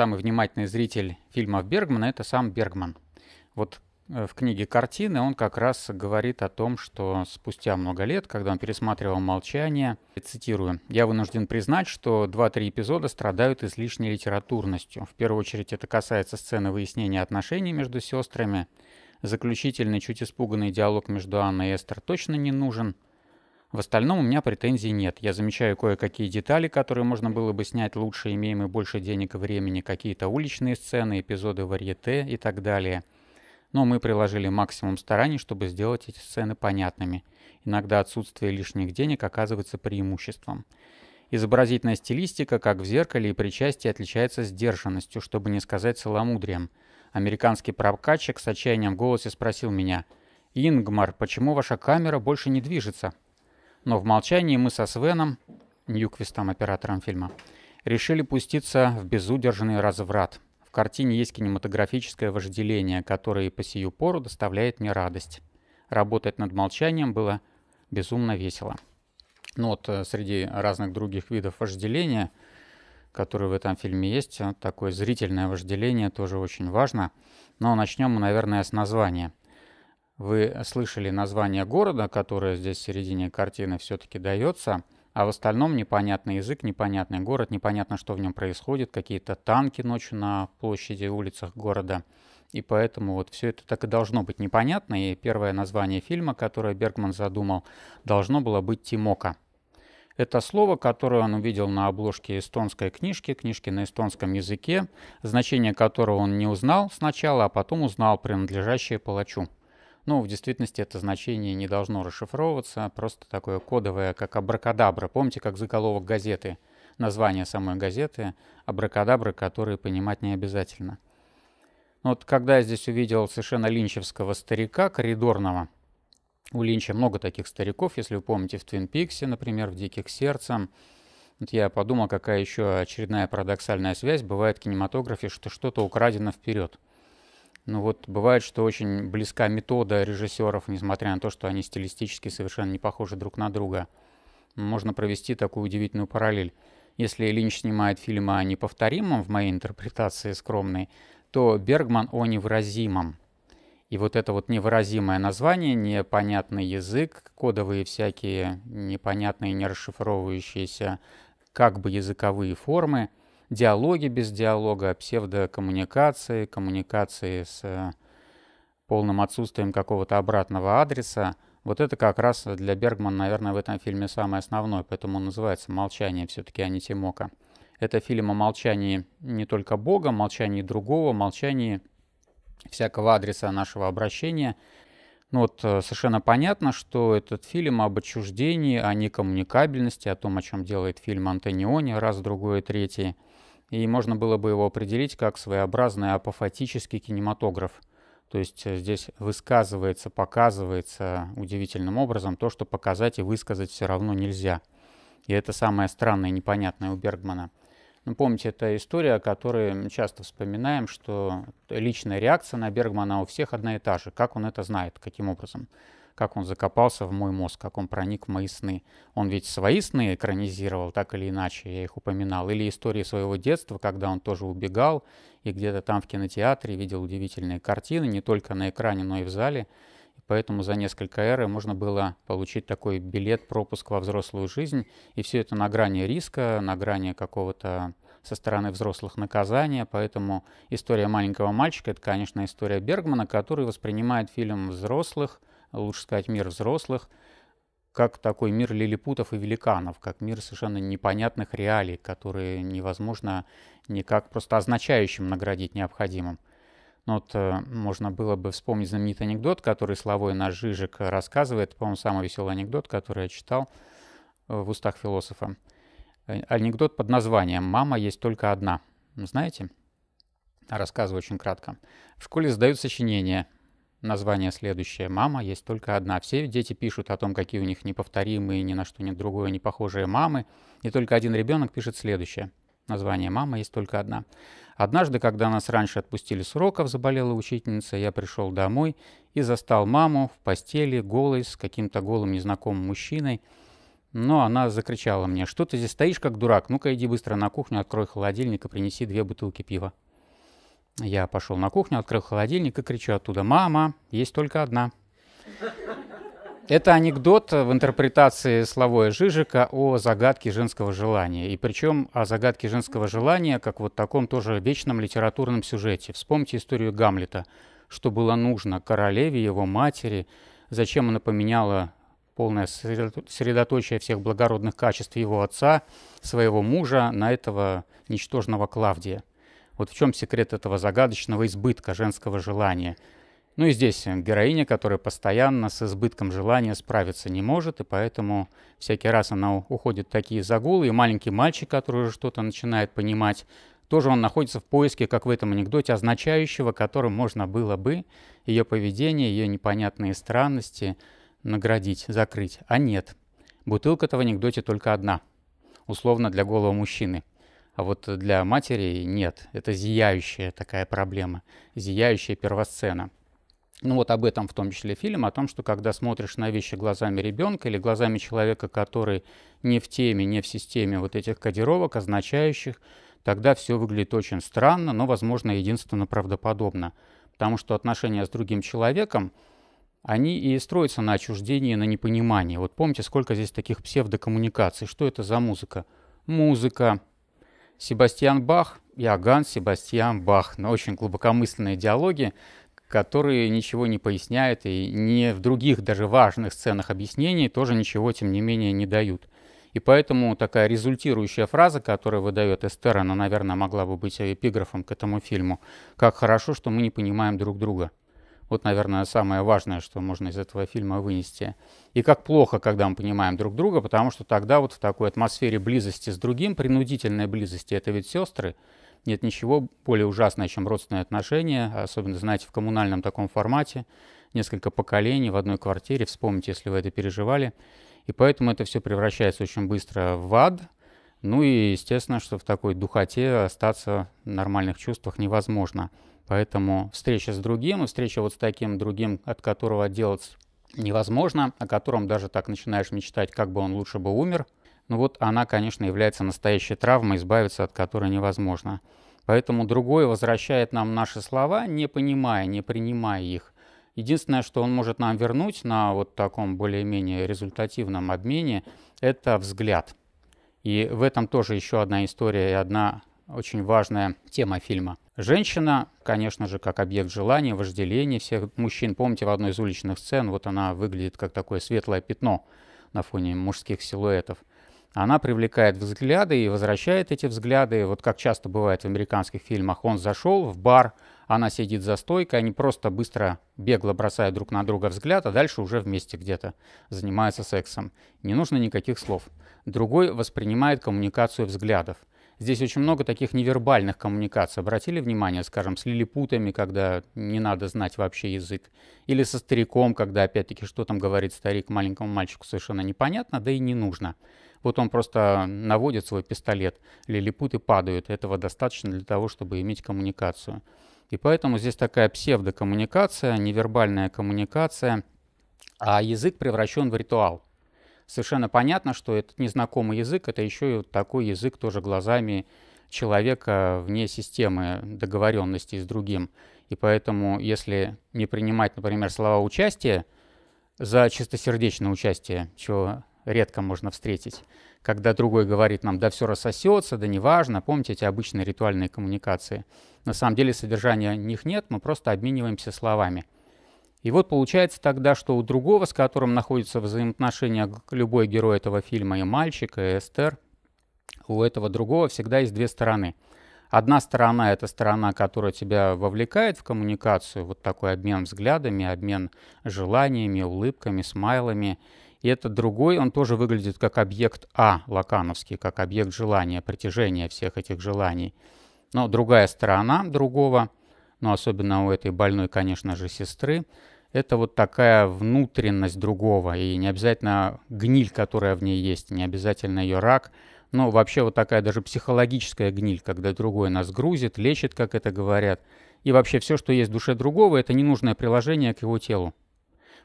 самый внимательный зритель фильмов Бергмана — это сам Бергман. Вот э, в книге «Картины» он как раз говорит о том, что спустя много лет, когда он пересматривал «Молчание», цитирую, «я вынужден признать, что два-три эпизода страдают излишней литературностью. В первую очередь это касается сцены выяснения отношений между сестрами. Заключительный, чуть испуганный диалог между Анной и Эстер точно не нужен». В остальном у меня претензий нет. Я замечаю кое-какие детали, которые можно было бы снять лучше, имея мы больше денег и времени, какие-то уличные сцены, эпизоды варьете и так далее. Но мы приложили максимум стараний, чтобы сделать эти сцены понятными. Иногда отсутствие лишних денег оказывается преимуществом. Изобразительная стилистика, как в зеркале и причастии, отличается сдержанностью, чтобы не сказать целомудрием. Американский прокатчик с отчаянием в голосе спросил меня, «Ингмар, почему ваша камера больше не движется?» Но в молчании мы со Свеном, Ньюквистом, оператором фильма, решили пуститься в безудержный разврат. В картине есть кинематографическое вожделение, которое и по сию пору доставляет мне радость. Работать над молчанием было безумно весело. Ну вот э, среди разных других видов вожделения, которые в этом фильме есть, такое зрительное вожделение тоже очень важно. Но начнем мы, наверное, с названия – вы слышали название города, которое здесь в середине картины все-таки дается, а в остальном непонятный язык, непонятный город, непонятно, что в нем происходит, какие-то танки ночью на площади улицах города. И поэтому вот все это так и должно быть непонятно, и первое название фильма, которое Бергман задумал, должно было быть «Тимока». Это слово, которое он увидел на обложке эстонской книжки, книжки на эстонском языке, значение которого он не узнал сначала, а потом узнал, принадлежащее палачу. Ну, в действительности это значение не должно расшифровываться, просто такое кодовое, как абракадабра. Помните, как заголовок газеты, название самой газеты, абракадабра, которые понимать не обязательно. Ну, вот когда я здесь увидел совершенно линчевского старика, коридорного, у Линча много таких стариков, если вы помните, в «Твин Пиксе», например, в «Диких Сердцах, вот я подумал, какая еще очередная парадоксальная связь бывает в кинематографе, что что-то украдено вперед – ну вот бывает, что очень близка метода режиссеров, несмотря на то, что они стилистически совершенно не похожи друг на друга. Можно провести такую удивительную параллель. Если Линч снимает фильм о неповторимом, в моей интерпретации скромной, то Бергман о невыразимом. И вот это вот невыразимое название, непонятный язык, кодовые всякие непонятные, не расшифровывающиеся как бы языковые формы — диалоги без диалога, а псевдокоммуникации, коммуникации с э, полным отсутствием какого-то обратного адреса. Вот это как раз для Бергмана, наверное, в этом фильме самое основное, поэтому он называется «Молчание» все-таки, а не Тимока. Это фильм о молчании не только Бога, молчании другого, молчании всякого адреса нашего обращения. Ну вот э, совершенно понятно, что этот фильм об отчуждении, о некоммуникабельности, о том, о чем делает фильм Антониони раз, другое, третий – и можно было бы его определить как своеобразный апофатический кинематограф. То есть э, здесь высказывается, показывается удивительным образом то, что показать и высказать все равно нельзя. И это самое странное и непонятное у Бергмана. Ну, помните, это история, о которой часто вспоминаем, что личная реакция на Бергмана у всех одна и та же. Как он это знает, каким образом? как он закопался в мой мозг, как он проник в мои сны. Он ведь свои сны экранизировал так или иначе, я их упоминал. Или истории своего детства, когда он тоже убегал и где-то там в кинотеатре видел удивительные картины, не только на экране, но и в зале. И поэтому за несколько эры можно было получить такой билет, пропуск во взрослую жизнь. И все это на грани риска, на грани какого-то со стороны взрослых наказания, поэтому история маленького мальчика — это, конечно, история Бергмана, который воспринимает фильм взрослых лучше сказать, мир взрослых, как такой мир лилипутов и великанов, как мир совершенно непонятных реалий, которые невозможно никак просто означающим наградить необходимым. Ну, вот э, можно было бы вспомнить знаменитый анекдот, который Славой наш Жижик рассказывает, по-моему, самый веселый анекдот, который я читал э, в устах философа. Э, анекдот под названием «Мама есть только одна». Знаете? Рассказываю очень кратко. В школе сдают сочинение. Название следующее «Мама» есть только одна. Все дети пишут о том, какие у них неповторимые, ни на что ни другое не похожие мамы. И только один ребенок пишет следующее. Название «Мама» есть только одна. Однажды, когда нас раньше отпустили с уроков, заболела учительница, я пришел домой и застал маму в постели, голой, с каким-то голым незнакомым мужчиной. Но она закричала мне, что ты здесь стоишь как дурак, ну-ка иди быстро на кухню, открой холодильник и принеси две бутылки пива. Я пошел на кухню, открыл холодильник и кричу оттуда «Мама, есть только одна». Это анекдот в интерпретации Славоя Жижика о загадке женского желания. И причем о загадке женского желания, как вот таком тоже вечном литературном сюжете. Вспомните историю Гамлета. Что было нужно королеве, его матери, зачем она поменяла полное средоточие всех благородных качеств его отца, своего мужа, на этого ничтожного Клавдия. Вот в чем секрет этого загадочного избытка женского желания. Ну и здесь героиня, которая постоянно с избытком желания справиться не может, и поэтому всякий раз она уходит в такие загулы, и маленький мальчик, который уже что-то начинает понимать, тоже он находится в поиске, как в этом анекдоте, означающего, которым можно было бы ее поведение, ее непонятные странности наградить, закрыть. А нет. Бутылка-то в анекдоте только одна. Условно для голого мужчины. А вот для матери нет. Это зияющая такая проблема, зияющая первосцена. Ну вот об этом в том числе фильм, о том, что когда смотришь на вещи глазами ребенка или глазами человека, который не в теме, не в системе вот этих кодировок, означающих, тогда все выглядит очень странно, но, возможно, единственно правдоподобно. Потому что отношения с другим человеком, они и строятся на отчуждении, на непонимании. Вот помните, сколько здесь таких псевдокоммуникаций? Что это за музыка? Музыка, Себастьян Бах, Иоганн Себастьян Бах. Но очень глубокомысленные диалоги, которые ничего не поясняют и не в других даже важных сценах объяснений тоже ничего, тем не менее, не дают. И поэтому такая результирующая фраза, которую выдает Эстер, она, наверное, могла бы быть эпиграфом к этому фильму. «Как хорошо, что мы не понимаем друг друга». Вот, наверное, самое важное, что можно из этого фильма вынести. И как плохо, когда мы понимаем друг друга, потому что тогда вот в такой атмосфере близости с другим, принудительной близости, это ведь сестры, нет ничего более ужасного, чем родственные отношения, особенно, знаете, в коммунальном таком формате, несколько поколений в одной квартире, вспомните, если вы это переживали. И поэтому это все превращается очень быстро в ад. Ну и, естественно, что в такой духоте остаться в нормальных чувствах невозможно. Поэтому встреча с другим, ну, встреча вот с таким другим, от которого отделаться невозможно, о котором даже так начинаешь мечтать, как бы он лучше бы умер, ну вот она, конечно, является настоящей травмой, избавиться от которой невозможно. Поэтому другой возвращает нам наши слова, не понимая, не принимая их. Единственное, что он может нам вернуть на вот таком более-менее результативном обмене, это взгляд. И в этом тоже еще одна история и одна очень важная тема фильма. Женщина, конечно же, как объект желания, вожделения всех мужчин. Помните, в одной из уличных сцен вот она выглядит как такое светлое пятно на фоне мужских силуэтов. Она привлекает взгляды и возвращает эти взгляды. Вот как часто бывает в американских фильмах, он зашел в бар, она сидит за стойкой, они просто быстро бегло бросают друг на друга взгляд, а дальше уже вместе где-то занимаются сексом. Не нужно никаких слов. Другой воспринимает коммуникацию взглядов. Здесь очень много таких невербальных коммуникаций. Обратили внимание, скажем, с лилипутами, когда не надо знать вообще язык, или со стариком, когда, опять-таки, что там говорит старик маленькому мальчику, совершенно непонятно, да и не нужно. Вот он просто наводит свой пистолет, лилипуты падают, этого достаточно для того, чтобы иметь коммуникацию. И поэтому здесь такая псевдокоммуникация, невербальная коммуникация, а язык превращен в ритуал – совершенно понятно, что этот незнакомый язык — это еще и такой язык тоже глазами человека вне системы договоренности с другим. И поэтому, если не принимать, например, слова участия за чистосердечное участие, чего редко можно встретить, когда другой говорит нам «да все рассосется», «да неважно», помните эти обычные ритуальные коммуникации. На самом деле содержания них нет, мы просто обмениваемся словами — и вот получается тогда, что у другого, с которым находится взаимоотношения любой герой этого фильма, и мальчик, и Эстер, у этого другого всегда есть две стороны. Одна сторона — это сторона, которая тебя вовлекает в коммуникацию, вот такой обмен взглядами, обмен желаниями, улыбками, смайлами. И этот другой, он тоже выглядит как объект А, лакановский, как объект желания, притяжения всех этих желаний. Но другая сторона другого, но ну, особенно у этой больной, конечно же, сестры, это вот такая внутренность другого, и не обязательно гниль, которая в ней есть, не обязательно ее рак, но вообще вот такая даже психологическая гниль, когда другой нас грузит, лечит, как это говорят, и вообще все, что есть в душе другого, это ненужное приложение к его телу.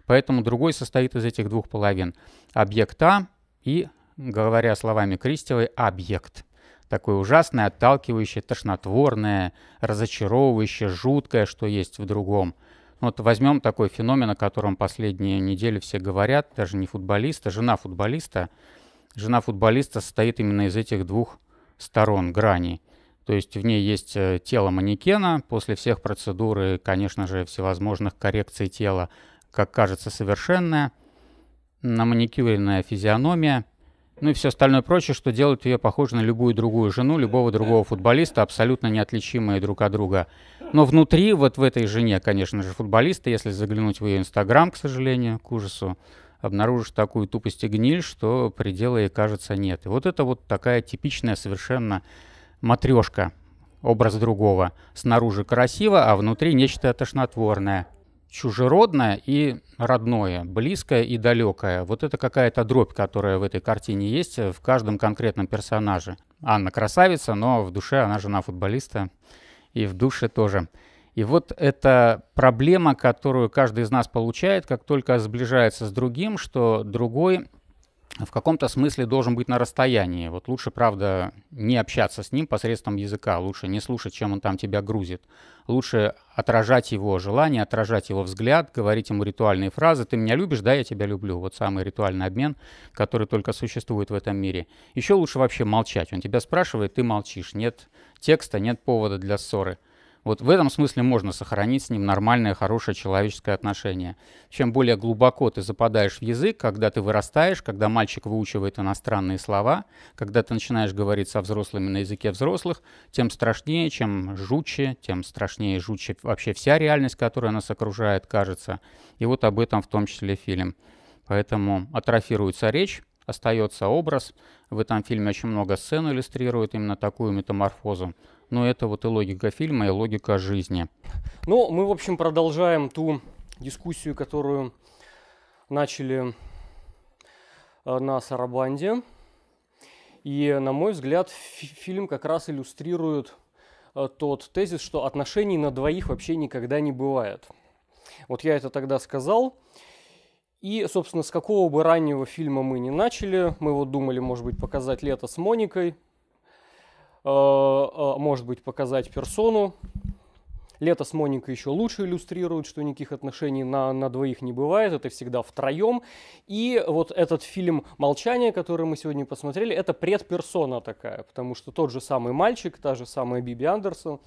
Поэтому другой состоит из этих двух половин – объекта и, говоря словами Кристиевой объект. Такое ужасное, отталкивающее, тошнотворное, разочаровывающее, жуткое, что есть в другом – вот возьмем такой феномен, о котором последние недели все говорят, даже не футболиста, жена футболиста. Жена футболиста состоит именно из этих двух сторон, граней. То есть в ней есть э, тело манекена после всех процедур и, конечно же, всевозможных коррекций тела, как кажется, совершенная, На маникюренная физиономия – ну и все остальное прочее, что делает ее похожей на любую другую жену, любого другого футболиста, абсолютно неотличимые друг от друга. Но внутри, вот в этой жене, конечно же, футболиста, если заглянуть в ее инстаграм, к сожалению, к ужасу, обнаружишь такую тупость и гниль, что предела ей, кажется, нет. И вот это вот такая типичная совершенно матрешка, образ другого. Снаружи красиво, а внутри нечто тошнотворное чужеродное и родное, близкое и далекое. Вот это какая-то дробь, которая в этой картине есть в каждом конкретном персонаже. Анна красавица, но в душе она жена футболиста и в душе тоже. И вот эта проблема, которую каждый из нас получает, как только сближается с другим, что другой в каком-то смысле должен быть на расстоянии. Вот лучше, правда, не общаться с ним посредством языка, лучше не слушать, чем он там тебя грузит. Лучше отражать его желание, отражать его взгляд, говорить ему ритуальные фразы. «Ты меня любишь? Да, я тебя люблю». Вот самый ритуальный обмен, который только существует в этом мире. Еще лучше вообще молчать. Он тебя спрашивает, ты молчишь. Нет текста, нет повода для ссоры. Вот в этом смысле можно сохранить с ним нормальное, хорошее человеческое отношение. Чем более глубоко ты западаешь в язык, когда ты вырастаешь, когда мальчик выучивает иностранные слова, когда ты начинаешь говорить со взрослыми на языке взрослых, тем страшнее, чем жуче, тем страшнее жуче вообще вся реальность, которая нас окружает, кажется. И вот об этом в том числе фильм. Поэтому атрофируется речь, остается образ. В этом фильме очень много сцен иллюстрирует именно такую метаморфозу но ну, это вот и логика фильма, и логика жизни. Ну, мы, в общем, продолжаем ту дискуссию, которую начали э, на Сарабанде. И, на мой взгляд, фильм как раз иллюстрирует э, тот тезис, что отношений на двоих вообще никогда не бывает. Вот я это тогда сказал. И, собственно, с какого бы раннего фильма мы не начали, мы вот думали, может быть, показать «Лето с Моникой», Э, э, может быть, показать персону. Лето с Моникой еще лучше иллюстрирует, что никаких отношений на, на двоих не бывает, это всегда втроем. И вот этот фильм «Молчание», который мы сегодня посмотрели, это предперсона такая, потому что тот же самый мальчик, та же самая Биби Андерсон,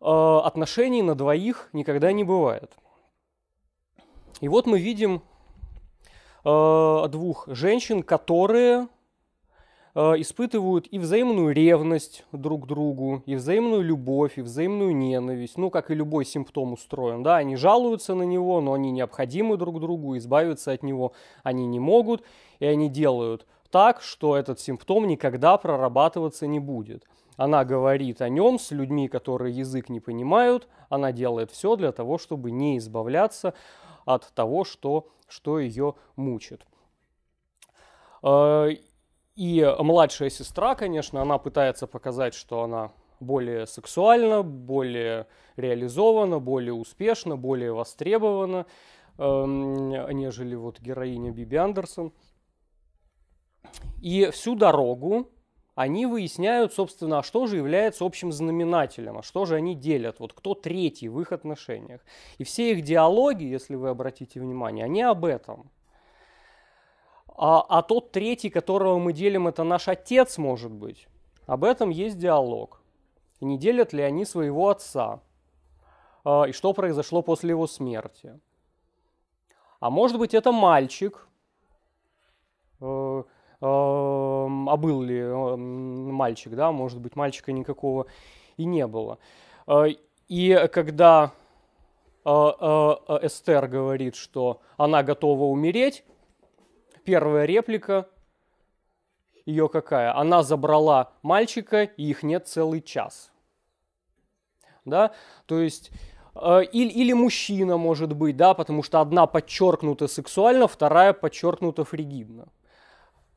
э, отношений на двоих никогда не бывает. И вот мы видим э, двух женщин, которые Э, испытывают и взаимную ревность друг к другу, и взаимную любовь, и взаимную ненависть. Ну, как и любой симптом устроен, да, они жалуются на него, но они необходимы друг другу, избавиться от него они не могут, и они делают так, что этот симптом никогда прорабатываться не будет. Она говорит о нем с людьми, которые язык не понимают, она делает все для того, чтобы не избавляться от того, что, что ее мучит. Э, и младшая сестра, конечно, она пытается показать, что она более сексуальна, более реализована, более успешна, более востребована, эм, нежели вот героиня Биби Андерсон. И всю дорогу они выясняют, собственно, а что же является общим знаменателем, а что же они делят, вот кто третий в их отношениях. И все их диалоги, если вы обратите внимание, они об этом. А, а тот третий, которого мы делим, это наш отец, может быть. Об этом есть диалог. Не делят ли они своего отца? А, и что произошло после его смерти? А может быть, это мальчик. Э, эм, а был ли э, мальчик, да? Может быть, мальчика никакого и не было. Э, и когда Эстер говорит, что она готова умереть, Первая реплика ее какая? Она забрала мальчика, и их нет целый час. Да? То есть э, или, или мужчина может быть, да, потому что одна подчеркнута сексуально, вторая подчеркнута фригидно.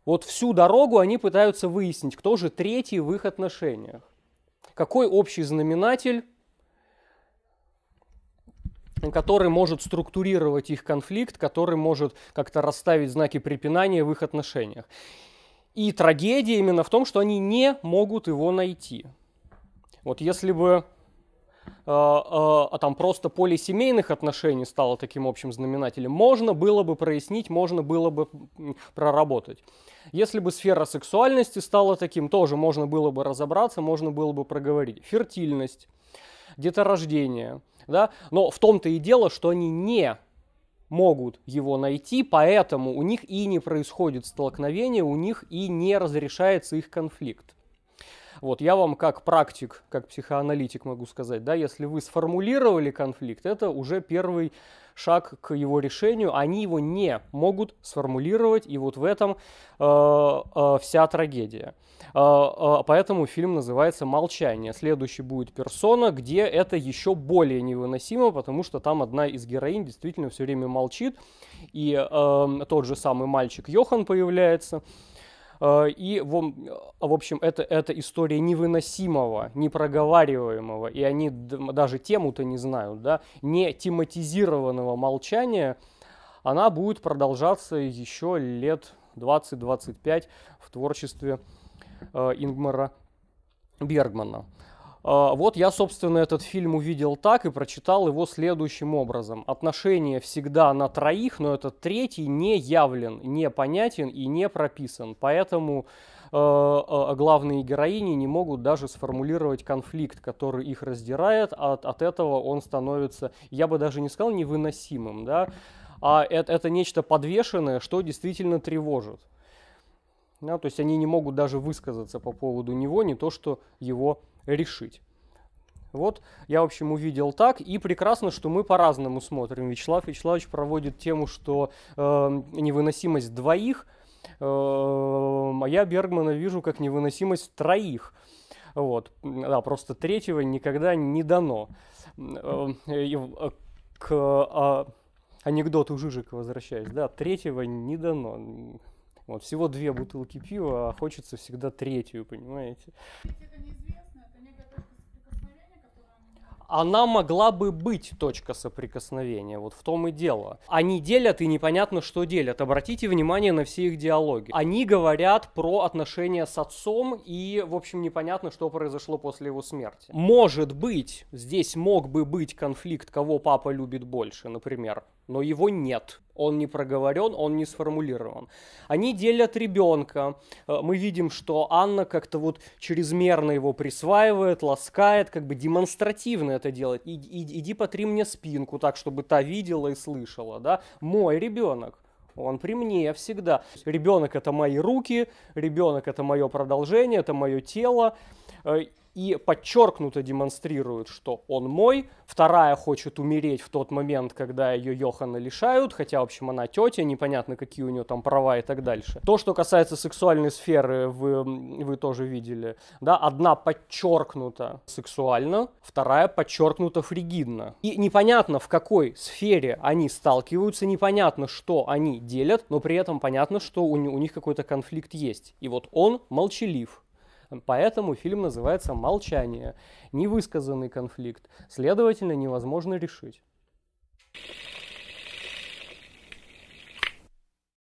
Вот всю дорогу они пытаются выяснить, кто же третий в их отношениях. Какой общий знаменатель который может структурировать их конфликт, который может как-то расставить знаки препинания в их отношениях. И трагедия именно в том, что они не могут его найти. Вот если бы а, а там просто поле семейных отношений стало таким общим знаменателем, можно было бы прояснить, можно было бы проработать. Если бы сфера сексуальности стала таким, тоже можно было бы разобраться, можно было бы проговорить. Фертильность деторождения. Да? Но в том-то и дело, что они не могут его найти, поэтому у них и не происходит столкновение, у них и не разрешается их конфликт. Вот я вам как практик, как психоаналитик могу сказать, да, если вы сформулировали конфликт, это уже первый шаг к его решению, они его не могут сформулировать, и вот в этом э, э, вся трагедия. Э, э, поэтому фильм называется «Молчание». Следующий будет «Персона», где это еще более невыносимо, потому что там одна из героинь действительно все время молчит, и э, тот же самый мальчик Йохан появляется – Э, и, э, в общем, это, это история невыносимого, непроговариваемого, и они даже тему-то не знают, да, не тематизированного молчания, она будет продолжаться еще лет 20-25 в творчестве э, Ингмара Бергмана. А, вот я, собственно, этот фильм увидел так и прочитал его следующим образом. Отношения всегда на троих, но этот третий не явлен, не понятен и не прописан. Поэтому э, э, главные героини не могут даже сформулировать конфликт, который их раздирает, от, от этого он становится, я бы даже не сказал, невыносимым, да, а это, это нечто подвешенное, что действительно тревожит. Да, ну, то есть они не могут даже высказаться по поводу него, не то что его решить. Вот я, в общем, увидел так. И прекрасно, что мы по-разному смотрим. Вячеслав Вячеславович проводит тему, что э, невыносимость двоих, э, а я Бергмана вижу как невыносимость троих. Вот. Да, просто третьего никогда не дано. Э, э, к э, а, анекдоту Жижика возвращаюсь. да, третьего не дано. Вот, всего две бутылки пива, а хочется всегда третью, понимаете? она могла бы быть точка соприкосновения, вот в том и дело. Они делят и непонятно, что делят. Обратите внимание на все их диалоги. Они говорят про отношения с отцом и, в общем, непонятно, что произошло после его смерти. Может быть, здесь мог бы быть конфликт, кого папа любит больше, например но его нет. Он не проговорен, он не сформулирован. Они делят ребенка. Э, мы видим, что Анна как-то вот чрезмерно его присваивает, ласкает, как бы демонстративно это делает. И, и, иди потри мне спинку так, чтобы та видела и слышала, да? Мой ребенок. Он при мне всегда. Ребенок это мои руки, ребенок это мое продолжение, это мое тело. Э, и подчеркнуто демонстрирует, что он мой. Вторая хочет умереть в тот момент, когда ее Йохана лишают, хотя, в общем, она тетя, непонятно, какие у нее там права и так дальше. То, что касается сексуальной сферы, вы, вы тоже видели. Да, одна подчеркнута сексуально, вторая подчеркнута фригидно. И непонятно, в какой сфере они сталкиваются, непонятно, что они делят, но при этом понятно, что у, у них какой-то конфликт есть. И вот он молчалив, Поэтому фильм называется «Молчание». Невысказанный конфликт, следовательно, невозможно решить.